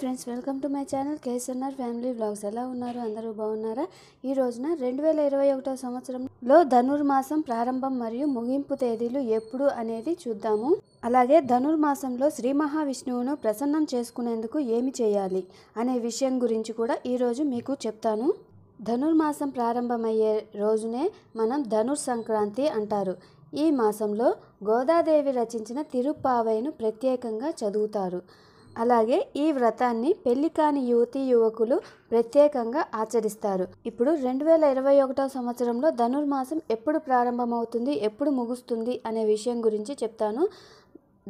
friends welcome to my channel KSNR family blogs ఎలా ఉన్నారు అందరూ బాగున్నారా ఈ రోజున రెండు వేల ఇరవై ఒకటో సంవత్సరంలో ధనుర్మాసం ప్రారంభం మరియు ముగింపు తేదీలు ఎప్పుడు అనేది చూద్దాము అలాగే ధనుర్మాసంలో శ్రీ మహావిష్ణువును ప్రసన్నం చేసుకునేందుకు ఏమి చేయాలి అనే విషయం గురించి కూడా ఈరోజు మీకు చెప్తాను ధనుర్మాసం ప్రారంభమయ్యే రోజునే మనం ధనుర్ సంక్రాంతి అంటారు ఈ మాసంలో గోదాదేవి రచించిన తిరుప్పావైను ప్రత్యేకంగా చదువుతారు అలాగే ఈ వ్రతాన్ని పెళ్లి కాని యువతీ యువకులు ప్రత్యేకంగా ఆచరిస్తారు ఇప్పుడు రెండు వేల ఇరవై ఒకటో సంవత్సరంలో ధనుర్మాసం ఎప్పుడు ప్రారంభమవుతుంది ఎప్పుడు ముగుస్తుంది అనే విషయం గురించి చెప్తాను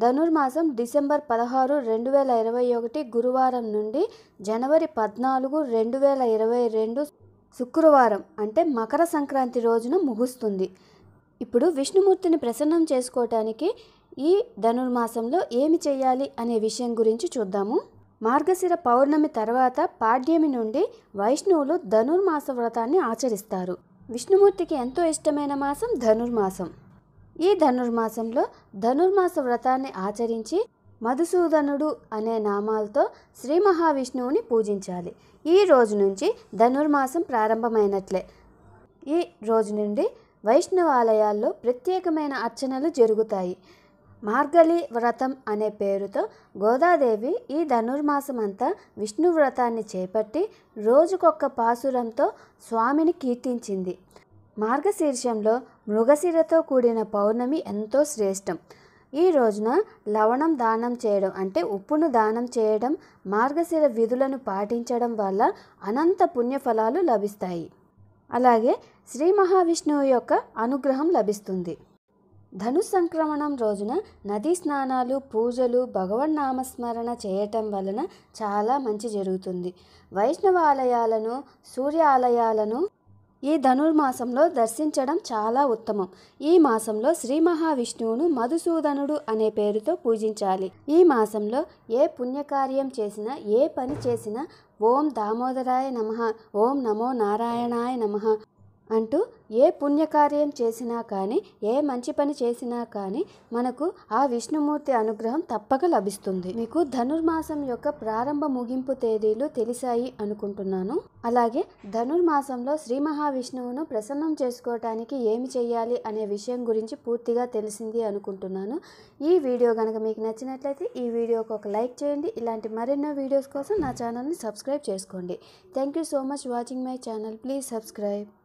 ధనుర్మాసం డిసెంబర్ పదహారు రెండు వేల ఇరవై ఒకటి గురువారం నుండి జనవరి పద్నాలుగు రెండు వేల ఇరవై రెండు శుక్రవారం అంటే మకర సంక్రాంతి రోజున ముగుస్తుంది ఇప్పుడు విష్ణుమూర్తిని ప్రసన్నం చేసుకోవటానికి ఈ ధనుర్మాసంలో ఏమి చేయాలి అనే విషయం గురించి చూద్దాము మార్గశిర పౌర్ణమి తర్వాత పాడ్యమి నుండి వైష్ణవులు ధనుర్మాస వ్రతాన్ని ఆచరిస్తారు విష్ణుమూర్తికి ఎంతో ఇష్టమైన మాసం ధనుర్మాసం ఈ ధనుర్మాసంలో ధనుర్మాస వ్రతాన్ని ఆచరించి మధుసూదనుడు అనే నామాలతో శ్రీ మహావిష్ణువుని పూజించాలి ఈ రోజు నుంచి ధనుర్మాసం ప్రారంభమైనట్లే ఈ రోజు నుండి వైష్ణవాలయాల్లో ప్రత్యేకమైన అర్చనలు జరుగుతాయి మార్గలి వ్రతం అనే పేరుతో గోదాదేవి ఈ ధనుర్మాసమంతా విష్ణు వ్రతాన్ని చేపట్టి రోజుకొక్క పాసురంతో స్వామిని కీర్తించింది మార్గశీర్షంలో మృగశిరతో కూడిన పౌర్ణమి ఎంతో శ్రేష్టం ఈ రోజున లవణం దానం చేయడం అంటే ఉప్పును దానం చేయడం మార్గశిర విధులను పాటించడం వల్ల అనంత పుణ్యఫలాలు లభిస్తాయి అలాగే శ్రీ మహావిష్ణువు యొక్క అనుగ్రహం లభిస్తుంది ధను సంక్రమణం రోజున నదీ స్నానాలు పూజలు భగవన్ నామస్మరణ చేయటం వలన చాలా మంచి జరుగుతుంది వైష్ణవ ఆలయాలను సూర్య ఆలయాలను ఈ ధనుర్మాసంలో దర్శించడం చాలా ఉత్తమం ఈ మాసంలో శ్రీ మహావిష్ణువును మధుసూదనుడు అనే పేరుతో పూజించాలి ఈ మాసంలో ఏ పుణ్యకార్యం చేసినా ఏ పని చేసినా ఓం దామోదరాయ నమ ఓం నమో నారాయణాయ నమ అంటూ ఏ పుణ్యకార్యం చేసినా కానీ ఏ మంచి పని చేసినా కానీ మనకు ఆ విష్ణుమూర్తి అనుగ్రహం తప్పక లభిస్తుంది మీకు ధనుర్మాసం యొక్క ప్రారంభ ముగింపు తేదీలు తెలిసాయి అనుకుంటున్నాను అలాగే ధనుర్మాసంలో శ్రీ మహావిష్ణువును ప్రసన్నం చేసుకోవటానికి ఏమి చేయాలి అనే విషయం గురించి పూర్తిగా తెలిసింది అనుకుంటున్నాను ఈ వీడియో కనుక మీకు నచ్చినట్లయితే ఈ వీడియోకి ఒక లైక్ చేయండి ఇలాంటి మరెన్నో వీడియోస్ కోసం నా ఛానల్ని సబ్స్క్రైబ్ చేసుకోండి thank you so much watching my channel please subscribe